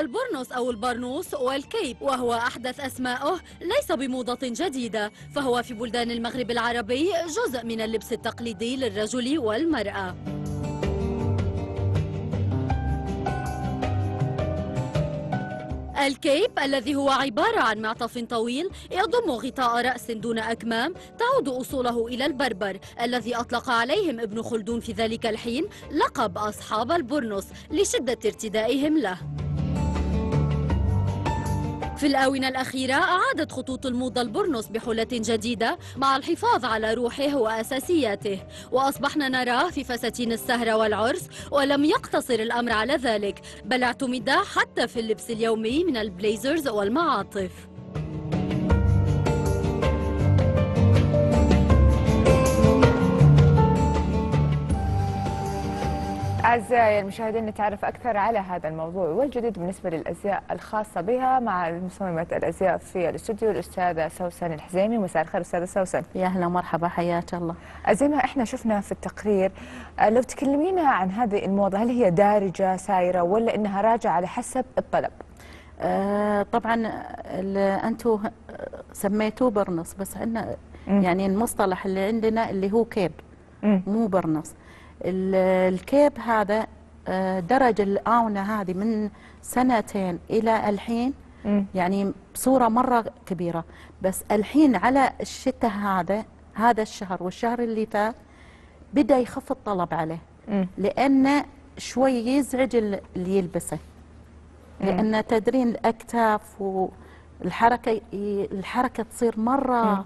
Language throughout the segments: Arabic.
البرنوس أو البرنوس والكيب وهو أحدث أسمائه ليس بموضة جديدة فهو في بلدان المغرب العربي جزء من اللبس التقليدي للرجل والمرأة الكيب الذي هو عبارة عن معطف طويل يضم غطاء رأس دون أكمام تعود أصوله إلى البربر الذي أطلق عليهم ابن خلدون في ذلك الحين لقب أصحاب البرنس لشدة ارتدائهم له في الآونة الأخيرة أعادت خطوط الموضة البرنس بحلة جديدة مع الحفاظ على روحه وأساسياته وأصبحنا نراه في فساتين السهرة والعرس ولم يقتصر الأمر على ذلك بل اعتمد حتى في اللبس اليومي من البليزرز والمعاطف أعزائي المشاهدين نتعرف أكثر على هذا الموضوع والجديد بالنسبة للأزياء الخاصة بها مع مصممة الأزياء في الاستوديو الأستاذة سوسن الحزيمي مساء الخير أستاذة سوسن يا أهلا ومرحبا حياك الله زي ما إحنا شفنا في التقرير آه، لو تكلمينا عن هذه الموضة هل هي دارجة سايرة ولا إنها راجعة على حسب الطلب؟ آه طبعا أنتم سميتوه برنس بس عندنا يعني المصطلح اللي عندنا اللي هو كيب مو برنس الكيب هذا آه، درج الآونة هذه من سنتين إلى الحين يعني بصورة مرة كبيرة بس الحين على الشتاء هذا هذا الشهر والشهر اللي فات بدأ يخف الطلب عليه لأنه شوي يزعج اللي يلبسه لأن تدرين الأكتاف والحركة الحركة تصير مرة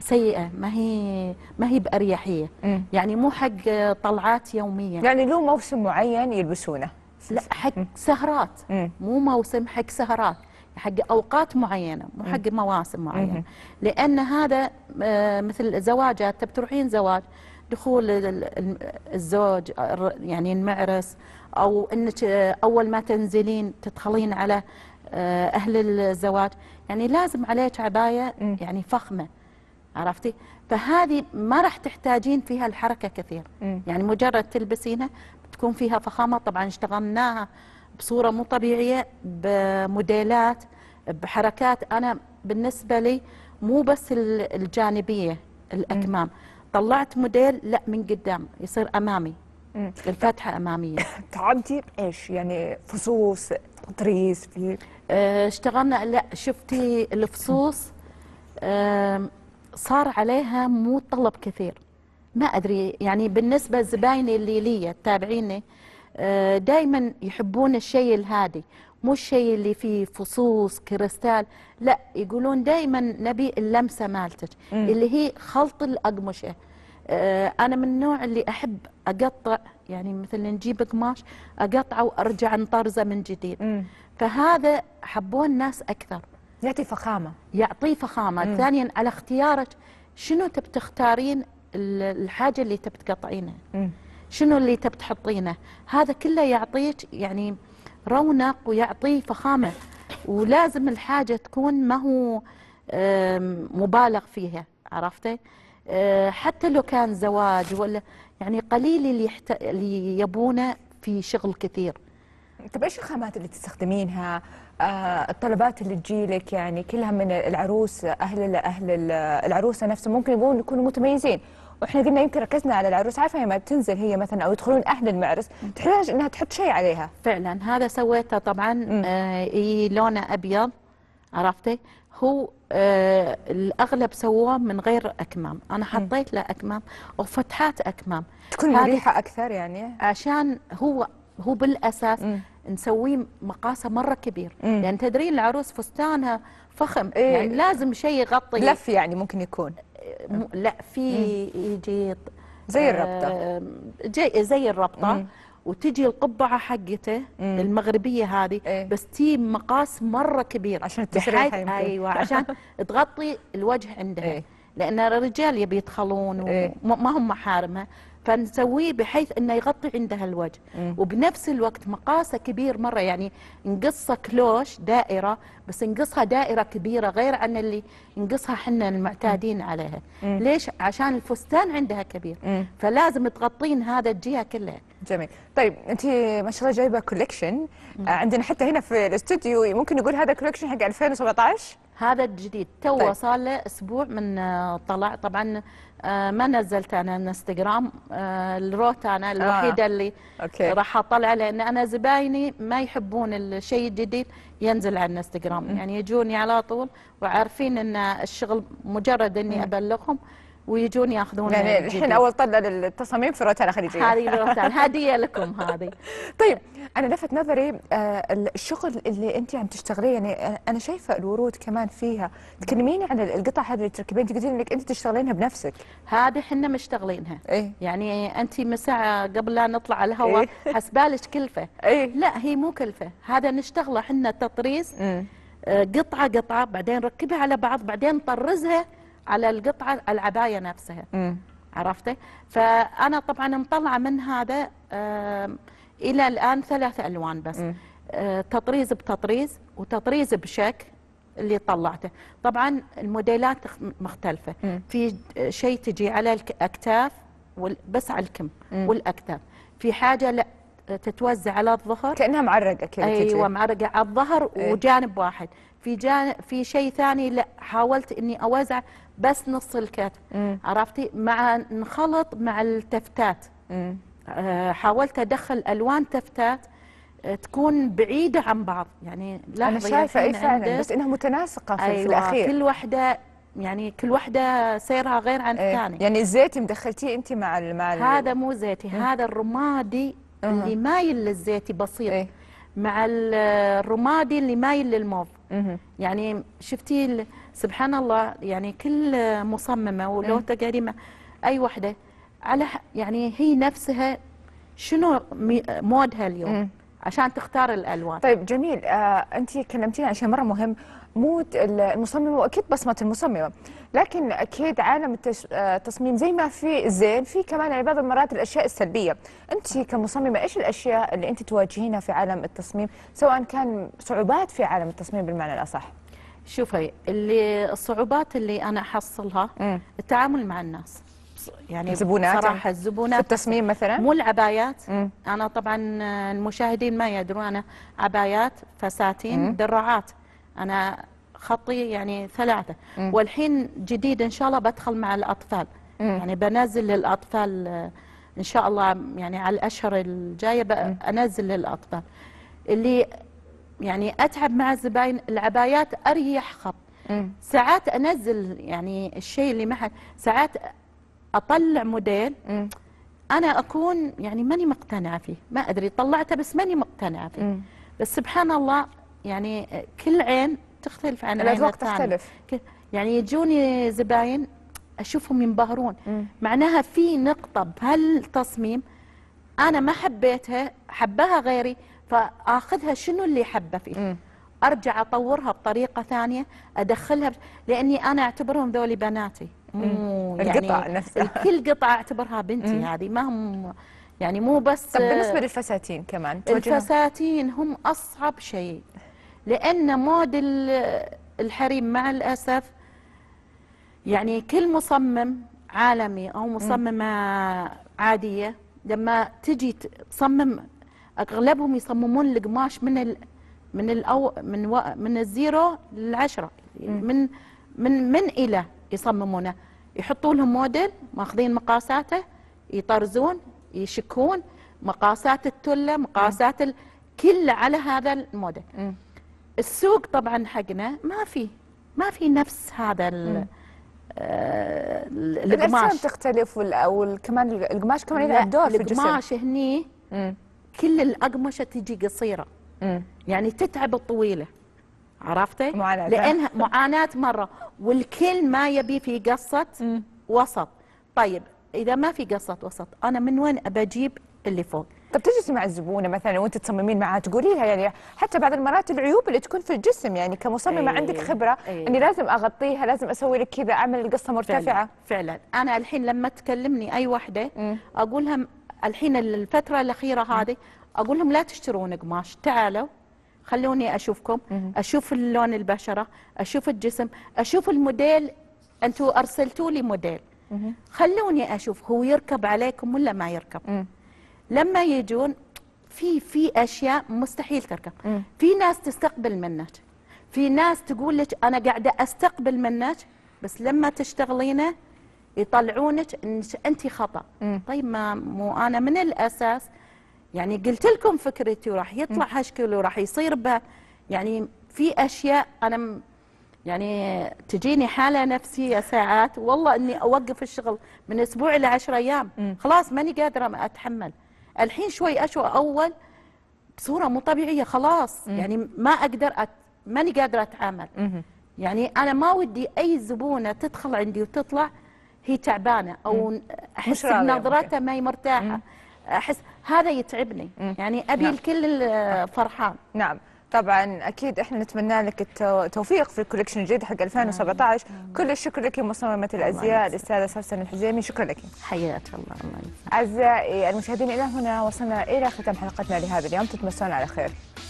سيئه ما هي ما هي باريحيه مم. يعني مو حق طلعات يوميه يعني له موسم معين يلبسونه لا حق مم. سهرات مم. مو موسم حق سهرات حق اوقات معينه مو حق مواسم معينه لان هذا آه، مثل زواجات تبي تروحين زواج دخول الزوج يعني المعرس او انك آه، اول ما تنزلين تدخلين على آه، اهل الزواج يعني لازم عليك عبايه يعني فخمه عرفتي فهذه ما راح تحتاجين فيها الحركه كثير م. يعني مجرد تلبسينها بتكون فيها فخامه طبعا اشتغلناها بصوره مو طبيعيه بموديلات بحركات انا بالنسبه لي مو بس الجانبيه الاكمام طلعت موديل لا من قدام يصير امامي الفتحه اماميه تعدي بايش يعني فصوص تطريز في آه، اشتغلنا لا شفتي الفصوص صار عليها مو طلب كثير ما أدري يعني بالنسبة زبايني اللي لي تابعيني آه، دائما يحبون الشيء الهادي مو الشيء اللي فيه فصوص كريستال لا يقولون دائما نبي اللمسة مالتك اللي هي خلط الأقمشة آه، أنا من النوع اللي أحب أقطع يعني مثلا نجيب قماش أقطعه وأرجع انطرزه من جديد فهذا حبوه الناس أكثر يعطي فخامة يعطيه فخامة مم. ثانيا على اختيارك شنو تبي تختارين الحاجة اللي تبي شنو اللي تبي تحطينه هذا كله يعطيك يعني رونق ويعطي فخامة ولازم الحاجة تكون ما هو مبالغ فيها عرفتي آه، حتى لو كان زواج ولا يعني قليل اللي, يحت... اللي يبونه في شغل كثير طيب ايش الخامات اللي تستخدمينها؟ آه الطلبات اللي تجي لك يعني كلها من العروس اهل اهل العروسه نفسهم ممكن يبون يكونوا متميزين واحنا قلنا يمكن ركزنا على العروس عارفه لما تنزل هي مثلا او يدخلون اهل المعرس تحتاج انها تحط شيء عليها فعلا هذا سويته طبعا آه لونه ابيض عرفتي هو آه الاغلب سووه من غير اكمام انا حطيت له اكمام وفتحات اكمام تكون مريحه اكثر يعني عشان هو هو بالاساس مم. نسويه مقاسه مره كبير مم. لان يعني تدرين العروس فستانها فخم إيه يعني لازم شيء يغطي لف يعني ممكن يكون م... لا في يجي زي آه، الربطه جي زي الربطه مم. وتجي القبعه حقته مم. المغربيه هذه إيه؟ بس تي مقاس مره كبير عشان تسريحها ايوه عشان تغطي الوجه عندها إيه؟ لان الرجال يبي يدخلون إيه؟ هم محارمها فنسويه بحيث انه يغطي عندها الوجه وبنفس الوقت مقاسه كبير مره يعني نقصه كلوش دائره بس نقصها دائره كبيره غير عن اللي نقصها احنا المعتادين عليها ليش عشان الفستان عندها كبير فلازم تغطين هذا الجهه كلها جميل طيب انت ما شاء الله جايبه كوليكشن آه، عندنا حتى هنا في الاستوديو ممكن نقول هذا كوليكشن حق 2017 هذا الجديد تو طيب. صار له اسبوع من آه، طلع طبعا آه، ما نزلت انا انستغرام آه، الروت انا الوحيده آه. اللي أوكي. راح اطلع لان انا زبايني ما يحبون الشيء الجديد ينزل على الانستغرام يعني يجوني على طول وعارفين ان الشغل مجرد اني ابلغهم ويجون ياخذون يعني الحين اول طلة للتصاميم في روتانا خليجية هذه روتانا هدية لكم هذه طيب انا لفت نظري آه، الشغل اللي انت عم تشتغليه يعني آه، انا شايفة الورود كمان فيها تكلميني عن القطع هذه اللي تركبين تقولين انك انت تشتغلينها بنفسك هذه احنا مشتغلينها إيه؟ يعني انت من ساعة قبل لا نطلع على الهواء إيه؟ حسبالك كلفة إيه؟ لا هي مو كلفة هذا نشتغله احنا تطريز آه، قطعة قطعة بعدين ركبها على بعض بعدين طرزها على القطعه العبايه نفسها مم. عرفتي فانا طبعا مطلعه من هذا الى الان ثلاث الوان بس مم. آه، تطريز بتطريز وتطريز بشك اللي طلعته طبعا الموديلات مختلفه مم. في شيء تجي على الاكتاف بس على الكم مم. والاكتاف في حاجه لا تتوزع على الظهر كانها معرقه كذا ايوه معرقه على الظهر إيه. وجانب واحد في جانب في شيء ثاني لا حاولت اني اوزع بس نص الكات عرفتي مع نخلط مع التفتات آه حاولت ادخل الوان تفتات آه، تكون بعيدة عن بعض يعني أنا شايفة أي فعلا بس إنها متناسقة في, أيوة في الأخير كل واحدة يعني كل واحدة سيرها غير عن إيه، الثانية يعني الزيت مدخلتيه أنت مع المال هذا مو زيتي هذا الرمادي اللي مايل للزيتي بسيط إيه. مع الرمادي اللي مايل للموف يعني شفتي سبحان الله يعني كل مصممة ولو إيه. تقاريمة أي وحدة على يعني هي نفسها شنو مودها اليوم إيه. عشان تختار الالوان طيب جميل آه انت كلمتينا عن شيء مره مهم مود المصممه واكيد بصمه المصممه لكن اكيد عالم آه، التصميم زي ما في زين في كمان يعني بعض المرات الاشياء السلبيه انت كمصممه ايش الاشياء اللي انت تواجهينها في عالم التصميم سواء كان صعوبات في عالم التصميم بالمعنى الاصح شوفي اللي الصعوبات اللي انا احصلها مم. التعامل مع الناس يعني الزبونات يعني؟ صراحه الزبونات في التصميم مثلا مو العبايات مم. انا طبعا المشاهدين ما يدرون انا عبايات فساتين مم. درعات انا خطي يعني ثلاثه مم. والحين جديد ان شاء الله بدخل مع الاطفال مم. يعني بنزل للاطفال ان شاء الله يعني على الاشهر الجايه انزل للاطفال اللي يعني اتعب مع الزباين العبايات اريح خط ساعات انزل يعني الشيء اللي ما ساعات اطلع موديل انا اكون يعني ماني مقتنعه فيه ما ادري طلعته بس ماني مقتنعه فيه بس سبحان الله يعني كل عين تختلف عن الاذواق تختلف يعني يجوني زباين اشوفهم ينبهرون معناها في نقطه بهالتصميم انا ما حبيتها حباها غيري فاخذها شنو اللي حبه فيه م. ارجع اطورها بطريقه ثانيه ادخلها لاني انا اعتبرهم ذولي بناتي مو يعني القطع نفسها كل قطعه اعتبرها بنتي مم. هذه ما هم يعني مو بس طب بالنسبه للفساتين كمان الفساتين هم اصعب شيء لان مود الحريم مع الاسف يعني كل مصمم عالمي او مصممه مم. عاديه لما تجي تصمم اغلبهم يصممون القماش من ال من الأو من و من الزيرو للعشرة يعني من من من الى يصممونه يحطوا لهم موديل ماخذين مقاساته يطرزون يشكون مقاسات التله مقاسات ال... كله على هذا الموديل السوق طبعا حقنا ما في ما في نفس هذا ال... آه القماش الارسام تختلف وال... او كمان القماش كمان يلعب دور في الجسم القماش هني كل الاقمشه تجي قصيره مم. يعني تتعب الطويله عرفتي؟ معاناة لانها معاناه مره والكل ما يبي في قصه مم. وسط طيب اذا ما في قصه وسط انا من وين بجيب اللي فوق؟ طب تجلسي مع الزبونه مثلا وانت تصممين معها تقولي لها يعني حتى بعض المرات العيوب اللي تكون في الجسم يعني كمصممه أيه عندك خبره أيه اني لازم اغطيها لازم اسوي لك كذا اعمل القصه مرتفعه فعلا, فعلا انا الحين لما تكلمني اي وحده اقول لها الحين الفتره الاخيره نعم. هذه اقول لهم لا تشترون قماش تعالوا خلوني اشوفكم اشوف اللون البشره اشوف الجسم اشوف الموديل انتوا ارسلتوا لي موديل خلوني اشوف هو يركب عليكم ولا ما يركب لما يجون في في اشياء مستحيل تركب في ناس تستقبل منك في ناس تقول لك انا قاعده استقبل منك بس لما تشتغلينه يطلعونك انت خطا مم. طيب ما مو انا من الاساس يعني قلت لكم فكرتي وراح يطلع هالشكل وراح يصير به يعني في اشياء انا يعني تجيني حاله نفسيه ساعات والله اني اوقف الشغل من اسبوع الى 10 ايام مم. خلاص ماني قادره ما اتحمل الحين شوي اشوى اول بصوره مو طبيعيه خلاص مم. يعني ما اقدر أت... ماني قادره اتعامل مم. يعني انا ما ودي اي زبونه تدخل عندي وتطلع هي تعبانه او احس بنظرتها ما هي مرتاحه احس هذا يتعبني يعني ابي نعم. الكل فرحان نعم طبعا اكيد احنا نتمنى لك التوفيق في الكوليكشن الجديد حق 2017 مم. كل الشكر لك مصممه الازياء الاستاذه سرسن الحزيمي شكرا لك حياك الله اعزائي المشاهدين الى هنا وصلنا الى ختام حلقتنا لهذا اليوم تتمسون على خير